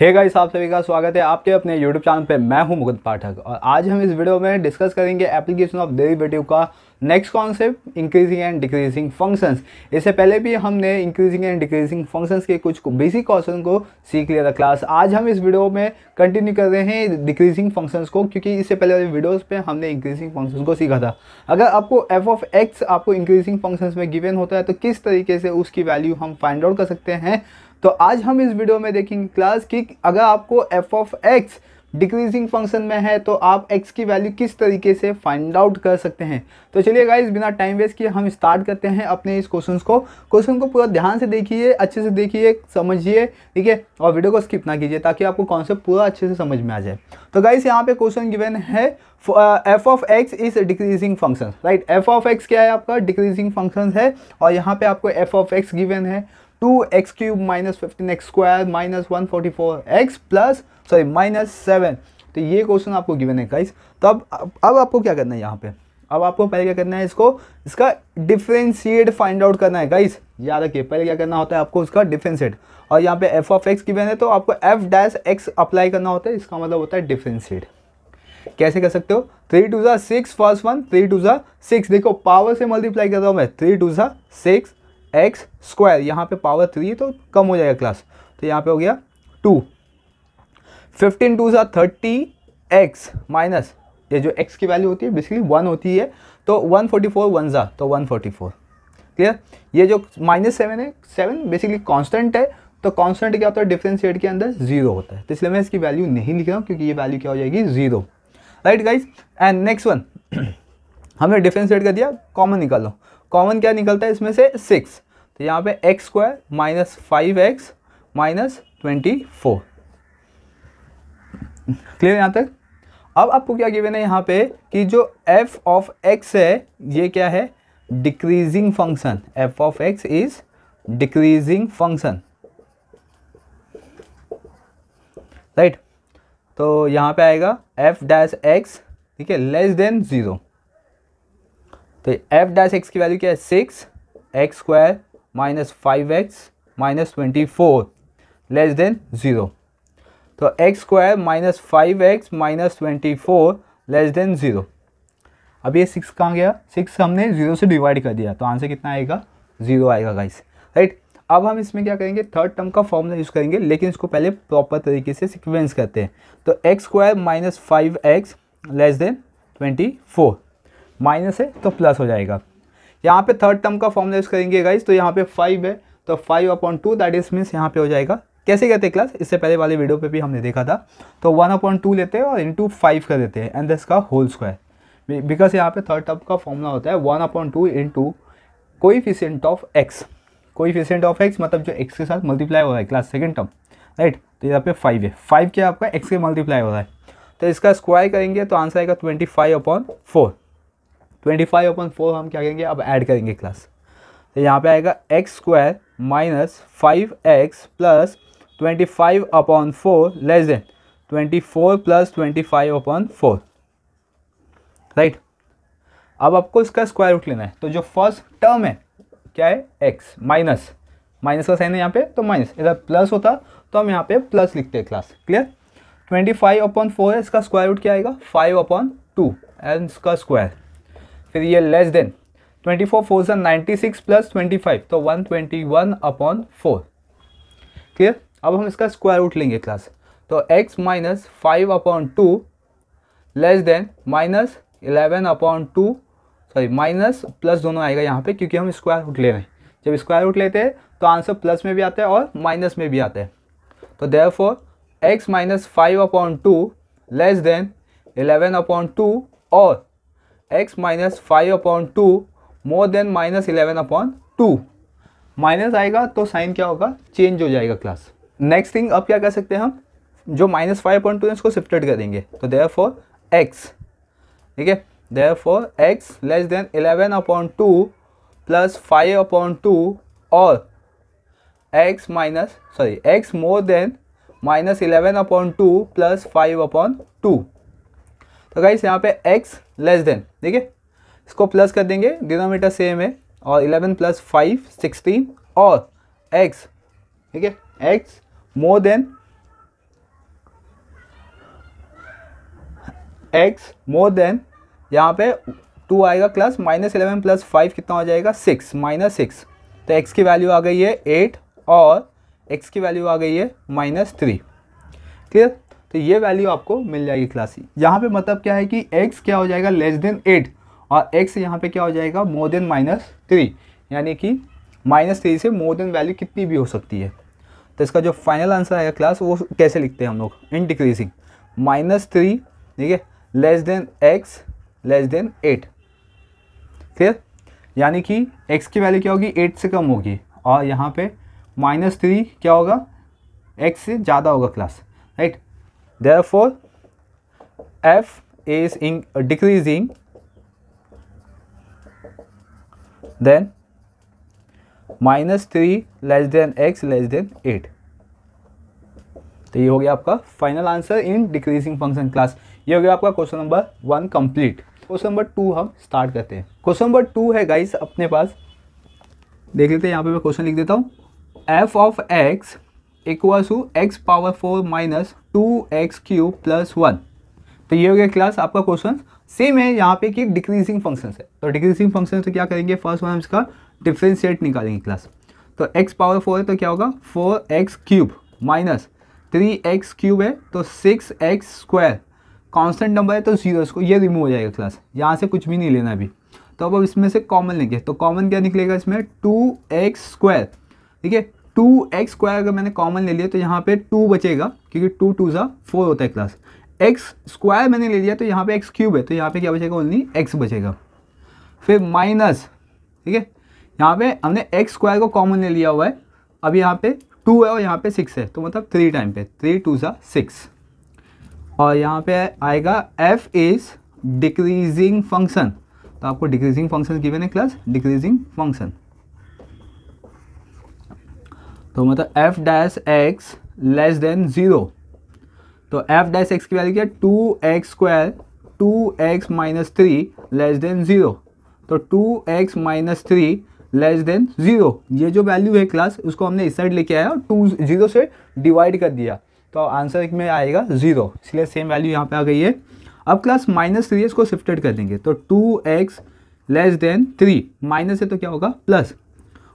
hey guys आप सभी का स्वागत है आपके अपने यूट्यूब चैनल पे मैं हूं मुकुंद पाठक और आज हम इस वीडियो में डिस्कस करेंगे एप्लीकेशन ऑफ डेरिवेटिव का next concept increasing and decreasing functions इससे पहले भी हमने इंक्रीजिंग एंड डिक्रीजिंग फंक्शंस के कुछ बेसिक क्वेश्चन को सीख लिया था क्लास आज हम इस वीडियो में कंटिन्यू कर रहे हैं डिक्रीजिंग फंक्शंस को क्योंकि इससे पहले वीडियोस पे हमने इंक्रीजिंग फंक्शंस को सीखा था अगर आपको एफ ऑफ एक्स आपको इंक्रीजिंग फंक्शंस में गिवन होता है तो किस तरीके से उसकी वैल्यू हम फाइंड आउट कर सकते हैं तो आज हम इस वीडियो में देखेंगे क्लास कि अगर आपको F of X decreasing function में है तो आप x की वैल्यू किस तरीके से फाइंड आउट कर सकते हैं तो चलिए गाइज बिना टाइम वेस्ट किए हम स्टार्ट करते हैं अपने इस क्वेश्चन को क्वेश्चन को पूरा ध्यान से देखिए अच्छे से देखिए समझिए ठीक है और वीडियो को स्किप ना कीजिए ताकि आपको कॉन्सेप्ट पूरा अच्छे से समझ में आ जाए तो गाइज यहाँ पे क्वेश्चन गिवन है F of x is decreasing function right F of X क्या है आपका डिक्रीजिंग फंक्शन है और यहाँ पे आपको एफ ऑफ एक्स गिवन है two x cube minus fifteen x square minus one forty four x plus sorry minus seven तो ये क्वेश्चन आपको गिवन है गाइस तो अब अब आपको क्या करना है यहाँ पे अब आपको पहले क्या करना है इसको इसका डिफ्रेंशिएट फाइंड आउट करना है गाइस याद रखिए पहले क्या करना होता है आपको उसका डिफ्रेंशिएट और यहाँ पे एफ ऑफ एक्स गिवन है तो आपको एफ डैश एक्स अप्लाई करना होता है इसका मतलब होता है डिफ्रेंशिएट कैसे कर सकते हो थ्री टू ज़ा six first one three two ज़ा सिक्स देखो पावर से मल्टीप्लाई कर रहा हूँ मैं थ्री टू ज़ा सिक्स एक्स स्क्वायर यहाँ पे पावर थ्री है तो कम हो जाएगा क्लास तो यहाँ पे हो गया टू फिफ्टीन टू सा थर्टी एक्स माइनस ये जो एक्स की वैल्यू होती है बेसिकली वन होती है तो वन फोर्टी फोर वन ज़ा तो वन फोर्टी फोर क्लियर ये जो माइनस सेवन है सेवन बेसिकली कॉन्स्टेंट है तो कॉन्स्टेंट क्या होता है डिफ्रेंशिएट के अंदर जीरो होता है तो इसलिए मैं इसकी वैल्यू नहीं लिख रहा हूँ क्योंकि ये वैल्यू क्या हो जाएगी zero right guys and next one हमने डिफ्रेंशिएट कर दिया कॉमन निकालो कॉमन क्या निकलता है इसमें से सिक्स तो यहाँ पे x square minus five x minus twenty four clear यहाँ तक अब आपको क्या कहना है यहाँ पे कि जो एफ ऑफ एक्स है ये क्या है decreasing function f of x is decreasing function right तो यहाँ पे आएगा एफ डैश एक्स ठीक है लेस देन ज़ीरो तो एफ डैश एक्स की वैल्यू क्या है six x square minus five x minus twenty four less than zero तो x square minus five x minus twenty four less than zero अब ये six कहाँ गया six हमने ज़ीरो से डिवाइड कर दिया तो आंसर कितना आएगा ज़ीरो आएगा गाइस राइट अब हम इसमें क्या करेंगे थर्ड टर्म का फॉर्मूला यूज़ करेंगे लेकिन इसको पहले प्रॉपर तरीके से सिक्वेंस करते हैं तो x square minus five x less than twenty four minus है तो प्लस हो जाएगा यहाँ पे थर्ड टर्म का फॉर्मूला यूज़ करेंगे गाइज तो यहाँ पे फाइव है तो five upon two that is means यहाँ पे हो जाएगा कैसे कहते हैं क्लास इससे पहले वाले वीडियो पे भी हमने देखा था तो वन अपॉइंट टू लेते हैं और इंटू फाइव कर देते हैं एंड दस का होल स्क्वायर बिकॉज यहाँ पे थर्ड टर्म का फॉर्मूला होता है one upon two into coefficient of x coefficient of x मतलब जो एक्स के साथ मल्टीप्लाई हो रहा है क्लास सेकेंड टर्म राइट तो यहाँ पे फाइव है फाइव क्या आपका एक्स के मल्टीप्लाई हो रहा है तो इसका स्क्वायर करेंगे तो आंसर आएगा twenty five upon four twenty five upon four हम क्या करेंगे अब ऐड करेंगे क्लास तो यहाँ पे आएगा x square minus five x plus twenty five upon four less than twenty four plus twenty five upon four right अब आपको इसका स्क्वायर रूट लेना है तो जो फर्स्ट टर्म है क्या है एक्स माइनस माइनस का साइन है यहाँ पे तो माइनस इधर प्लस होता तो हम यहाँ पे प्लस लिखते हैं class clear twenty five upon four है इसका स्क्वायर रूट क्या आएगा फाइव अपॉन टू एंड इसका स्क्वायर फिर ये less than twenty four four सा ninety six plus twenty five तो one twenty one upon four clear अब हम इसका स्क्वायर रूट लेंगे क्लास तो x minus five upon two less than minus eleven upon two sorry minus plus दोनों आएगा यहाँ पे क्योंकि हम स्क्वायर रूट ले रहे हैं जब स्क्वायर रूट लेते हैं तो आंसर प्लस में भी आता है और माइनस में भी आता है तो therefore x minus five upon two less than eleven upon two और x minus five upon two more than minus eleven upon two minus आएगा तो साइन क्या होगा चेंज हो जाएगा क्लास नेक्स्ट थिंग अब क्या कर सकते हैं हम जो माइनस फाइव अपॉइंट टू है उसको शिफ्टेड करेंगे तो देयर फोर एक्स ठीक है therefore x less than eleven upon two plus five upon two और x minus sorry x more than minus eleven upon two plus five upon two तो guys यहाँ पे x less then ठीक है इसको plus कर देंगे denominator same है और इलेवन प्लस फाइव सिक्सटीन और एक्स ठीक है x more than x more than यहाँ पे टू आएगा plus minus eleven plus five कितना हो जाएगा सिक्स माइनस सिक्स तो एक्स की वैल्यू आ गई है एट और एक्स की वैल्यू आ गई है माइनस थ्री क्लियर तो ये वैल्यू आपको मिल जाएगी क्लास सी यहाँ पे मतलब क्या है कि एक्स क्या हो जाएगा लेस देन एट और एक्स यहाँ पे क्या हो जाएगा मोर देन माइनस थ्री यानी कि माइनस थ्री से मोर देन वैल्यू कितनी भी हो सकती है तो इसका जो फाइनल आंसर आएगा क्लास वो कैसे लिखते हैं हम लोग इन डिक्रीजिंग माइनस थ्री ठीक है less than x less than eight clear यानी कि एक्स की वैल्यू क्या होगी एट से कम होगी और यहाँ पे माइनस थ्री क्या होगा एक्स से ज़्यादा होगा class right therefore f is in uh, decreasing then minus three less than x less than eight तो ये हो गया आपका final answer in decreasing function class ये हो गया आपका question number one complete question number two हम स्टार्ट करते हैं क्वेश्चन नंबर टू है गाइस अपने पास देख लेते हैं यहाँ पे मैं क्वेश्चन लिख देता हूँ f of x equal to x power four minus two x cube plus one तो ये हो गया क्लास आपका क्वेश्चन सेम है यहाँ पे कि डिक्रीजिंग फंक्शन है तो डिक्रीजिंग फंक्शन तो क्या करेंगे फर्स्ट वन हम इसका डिफ्रेंशिएट निकालेंगे क्लास तो एक्स पावर फोर है तो क्या होगा four x cube minus three x cube है तो six x square constant number है तो जीरो इसको ये रिमूव हो जाएगा क्लास यहाँ से कुछ भी नहीं लेना अभी तो अब इसमें से कॉमन लेंगे तो कॉमन क्या निकलेगा इसमें टू एक्स स्क्वायर ठीक है टू एक्स स्क्वायर अगर मैंने कॉमन ले लिया तो यहाँ पे टू बचेगा क्योंकि टू टू सा फोर होता है क्लास एक्स स्क्वायर मैंने ले लिया तो यहाँ पे एक्स क्यूब है तो यहाँ पे क्या बचेगा ओनली एक्स बचेगा फिर माइनस ठीक है यहाँ पे हमने एक्स स्क्वायर को कॉमन ले लिया हुआ है अब यहाँ पे टू है और यहाँ पे सिक्स है तो मतलब थ्री टाइम पे थ्री टू सा सिक्स और यहाँ पे आएगा एफ इज़ डिक्रीजिंग फंक्शन तो आपको डिक्रीजिंग फंक्शन की मैंने क्लास डिक्रीजिंग फंक्शन तो मतलब f dash x less than zero तो एफ डैश एक्स की वैल्यू क्या two x square two x minus three less than zero तो two x minus three less than zero ये जो वैल्यू है class उसको हमने इस साइड लेके आया और टू ज़ीरो से डिवाइड कर दिया तो आंसर एक में आएगा ज़ीरो इसलिए सेम वैल्यू यहाँ पे आ गई है अब क्लास माइनस थ्री इसको शिफ्टेड कर देंगे तो two x less than three minus है तो क्या होगा प्लस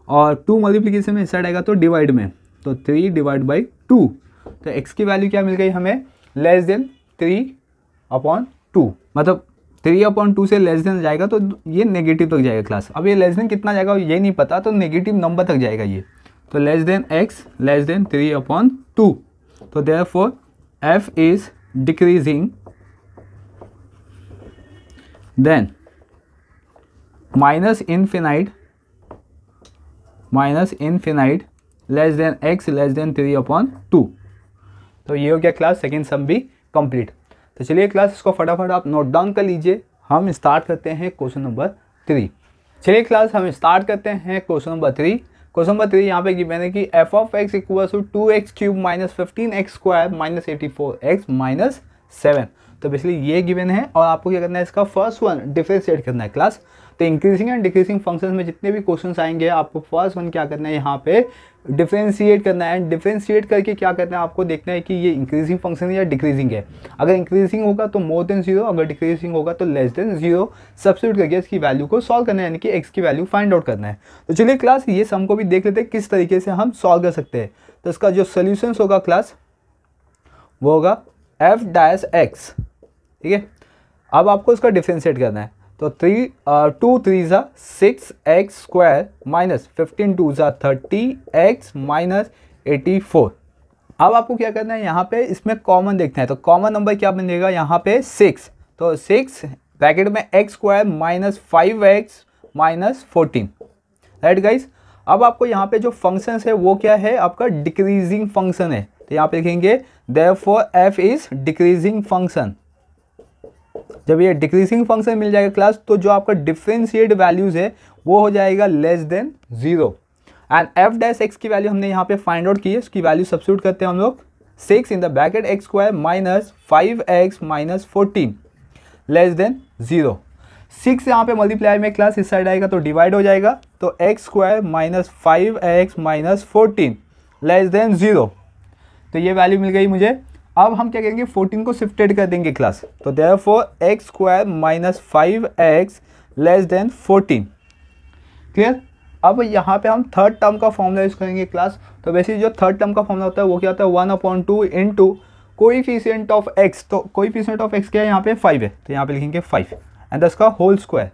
और टू मल्टीप्लीकेशन में हिस्सा आएगा तो डिवाइड में तो थ्री डिवाइड बाई टू तो एक्स की वैल्यू क्या मिल गई हमें less than three upon two मतलब थ्री अपॉन टू से लेस देन जाएगा तो ये नेगेटिव तक जाएगा क्लास अब ये लेस देन कितना जाएगा ये नहीं पता तो नेगेटिव नंबर तक जाएगा ये तो less than x less than three upon two तो therefore f is decreasing then minus infinite minus infinite less than x less than three upon two तो ये हो गया क्लास सेकेंड सम भी कंप्लीट तो चलिए क्लास इसको फटाफट आप नोट डाउन कर लीजिए हम स्टार्ट करते हैं क्वेश्चन नंबर थ्री चलिए क्लास हम स्टार्ट करते हैं question number three question number three यहाँ पे मैंने कि f of x equal to two x cube minus fifteen x square minus eighty four x minus seven तो बेसिकली ये गिवन है और आपको क्या करना है इसका फर्स्ट वन डिफ्रेंशिएट करना है क्लास तो इंक्रीजिंग एंड डिक्रीजिंग फंक्शन में जितने भी क्वेश्चन आएंगे आपको फर्स्ट वन क्या करना है यहाँ पे डिफ्रेंशिएट करना है एंड डिफ्रेंशिएट करके क्या करना है आपको देखना है कि ये इंक्रीजिंग फंक्शन है या डिक्रीजिंग है अगर इंक्रीजिंग होगा तो मोर देन जीरो अगर डिक्रीजिंग होगा तो लेस देन जीरो सब्सिट्यूट करके इसकी वैल्यू को सॉल्व करना है यानी कि एक्स की वैल्यू फाइंड आउट करना है तो चलिए क्लास ये सम को भी देख लेते हैं किस तरीके से हम सॉल्व कर सकते हैं तो इसका जो सोल्यूशंस होगा क्लास वो होगा एफ डैश एक्स ठीक है अब आपको इसका डिफ्रेंशिएट करना है तो थ्री टू थ्री ज़ा six x square minus fifteen two ज़ा thirty x minus eighty four अब आपको क्या करना है यहाँ पे इसमें कॉमन देखना है तो कॉमन नंबर क्या मिलेगा यहाँ पे सिक्स तो सिक्स ब्रैकेट में x square minus five x minus fourteen right guys अब आपको यहाँ पे जो फंक्शन है वो क्या है आपका डिक्रीजिंग फंक्शन है तो यहाँ पे लिखेंगे therefore f is decreasing function जब ये डिक्रीजिंग फंक्शन मिल जाएगा क्लास तो जो आपका डिफ्रेंशिएट वैल्यूज़ है वो हो जाएगा less than zero and f dash x की वैल्यू हमने यहाँ पे फाइंड आउट की है उसकी वैल्यू सब्सिट्यूट करते हैं हम लोग six in the bracket x square minus five x minus fourteen less than zero six यहाँ पे मल्टीप्लाई में क्लास इस साइड आएगा तो डिवाइड हो जाएगा तो x square minus five x minus fourteen less than zero तो ये वैल्यू मिल गई मुझे अब हम क्या करेंगे 14 को शिफ्टेड कर देंगे क्लास तो therefore x square minus five x less than fourteen clear अब यहाँ पे हम थर्ड टर्म का फॉर्मूला यूज़ करेंगे क्लास तो वैसे जो थर्ड टर्म का फॉर्मूला होता है वो क्या होता है one upon two in two coefficient of x तो कोई फीसेंट ऑफ एक्स क्या है यहाँ पे फाइव है तो यहाँ पे लिखेंगे फाइव एंड दस का होल स्क्वायर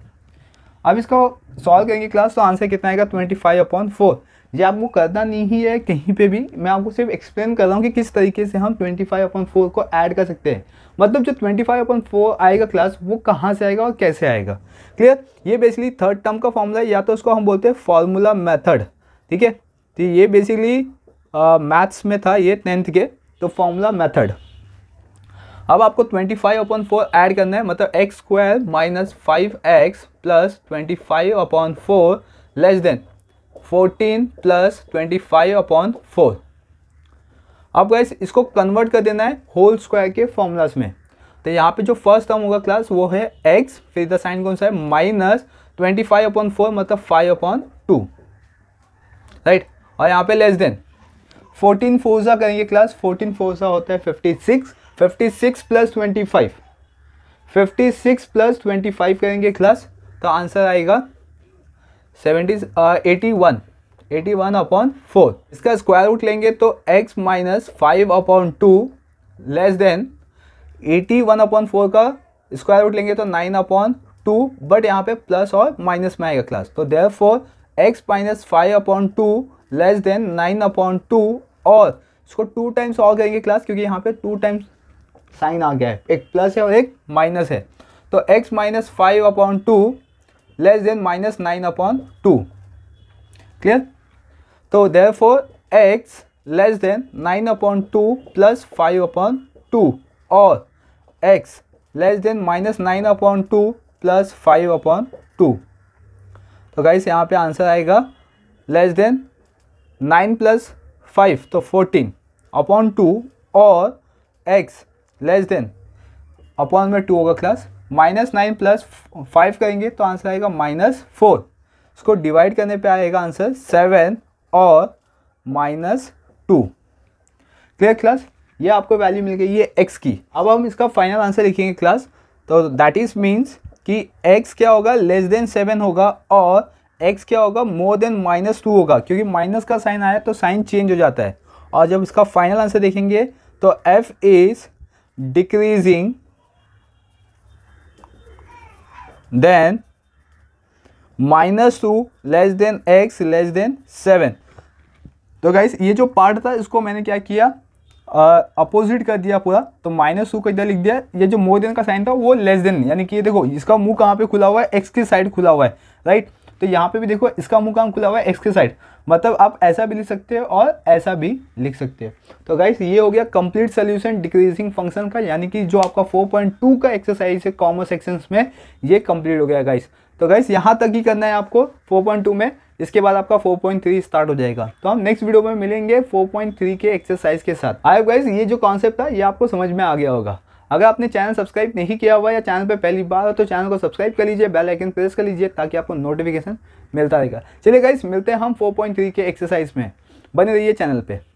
अब इसको सॉल्व करेंगे क्लास तो आंसर कितना आएगा ट्वेंटी फाइव अपॉन फोर ये आपको करना नहीं है कहीं पे भी मैं आपको सिर्फ एक्सप्लेन कर रहा हूँ कि किस तरीके से हम 25 फाइव अपन फोर को ऐड कर सकते हैं मतलब जो 25 फाइव अपन फोर आएगा क्लास वो कहाँ से आएगा और कैसे आएगा क्लियर ये बेसिकली थर्ड टर्म का फॉर्मूला है या तो उसको हम बोलते हैं फॉर्मूला मैथड ठीक है तो ये बेसिकली मैथ्स में था ये टेंथ के तो फॉर्मूला मैथड अब आपको twenty five upon four add करना है मतलब x square minus five x plus twenty five upon four less than fourteen plus twenty five upon four अब गाइस इसको कन्वर्ट कर देना है होल स्क्वायर के फॉर्मूलाज में तो यहाँ पे जो फर्स्ट टर्म होगा क्लास वो है एक्स फिर द साइन कौन सा है minus twenty five upon four मतलब फाइव अपॉन टू राइट और यहाँ पे लेस देन फोर्टीन फोर्सा करेंगे क्लास फोर्टीन फोर्सा होता है fifty six fifty six plus twenty five fifty six plus twenty five करेंगे क्लास तो आंसर आएगा seventy eighty one eighty one upon four इसका स्क्वायर रूट लेंगे तो x minus five upon two less than eighty one upon four का square root लेंगे तो nine upon to but यहाँ पे प्लस और माइनस में आएगा क्लास तो therefore x minus five upon two less than nine upon two और इसको टू टाइम्स और करेंगे क्लास क्योंकि यहाँ पे टू टाइम्स साइन आ गया है एक प्लस है और एक माइनस है तो x minus five upon two less than minus nine upon two clear तो therefore x less than nine upon two plus five upon two और x less than minus nine upon two plus five upon two तो guys यहाँ पे answer आएगा less than nine plus five तो fourteen upon two और x less than upon में two होगा class minus nine plus five करेंगे तो आंसर आएगा माइनस फोर इसको डिवाइड करने पे आएगा आंसर सेवन और माइनस टू क्लियर क्लास ये आपको वैल्यू मिल गई ये एक्स की अब हम इसका फाइनल आंसर लिखेंगे क्लास तो दैट इज मीन्स कि एक्स क्या होगा लेस देन सेवन होगा और एक्स क्या होगा मोर देन माइनस टू होगा क्योंकि माइनस का साइन आया तो साइन चेंज हो जाता है और जब इसका फाइनल आंसर देखेंगे तो f is decreasing then minus two less than x less than seven तो गाइस ये जो पार्ट था इसको मैंने क्या किया अपोजिट कर दिया पूरा तो माइनस टू का इधर लिख दिया ये जो मोर देन का साइन था वो लेस देन यानी कि ये देखो इसका मुंह कहाँ पे खुला हुआ है एक्स की साइड खुला हुआ है राइट तो यहाँ पे भी देखो इसका मुकाम खुला हुआ है एक्स के साइड मतलब आप ऐसा भी लिख सकते हो और ऐसा भी लिख सकते हो तो गाइस ये हो गया कंप्लीट सोल्यूशन डिक्रीजिंग फंक्शन का यानी कि जो आपका 4.2 का एक्सरसाइज है कॉमर्स सेक्शंस में ये कंप्लीट हो गया गाइस तो गाइस यहाँ तक ही करना है आपको 4.2 में इसके बाद आपका 4.3 स्टार्ट हो जाएगा तो हम नेक्स्ट वीडियो में मिलेंगे 4.3 के एक्सरसाइज के साथ आयो गाइस ये जो कॉन्सेप्ट था ये आपको समझ में आ गया होगा अगर आपने चैनल सब्सक्राइब नहीं किया हुआ या चैनल पर पहली बार हो तो चैनल को सब्सक्राइब कर लीजिए बेल आइकन प्रेस कर लीजिए ताकि आपको नोटिफिकेशन मिलता रहेगा चलिए गाइस मिलते हैं हम 4.3 के एक्सरसाइज में बने रहिए चैनल पर